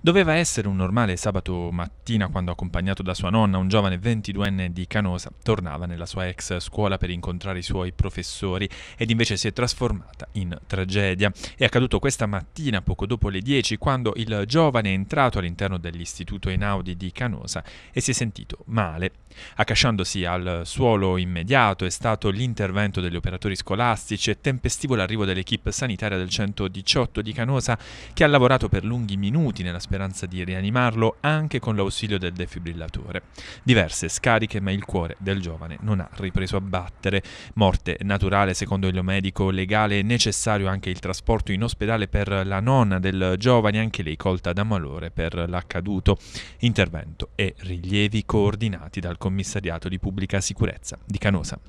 Doveva essere un normale sabato mattina quando, accompagnato da sua nonna, un giovane 22enne di Canosa tornava nella sua ex scuola per incontrare i suoi professori ed invece si è trasformata in tragedia. È accaduto questa mattina, poco dopo le 10, quando il giovane è entrato all'interno dell'istituto Einaudi di Canosa e si è sentito male. Accasciandosi al suolo immediato è stato l'intervento degli operatori scolastici e tempestivo l'arrivo dell'equipe sanitaria del 118 di Canosa che ha lavorato per lunghi minuti nella speranza di rianimarlo anche con l'ausilio del defibrillatore. Diverse scariche ma il cuore del giovane non ha ripreso a battere. Morte naturale secondo il medico legale necessario anche il trasporto in ospedale per la nonna del giovane, anche lei colta da malore per l'accaduto. Intervento e rilievi coordinati dal commissariato di pubblica sicurezza di Canosa.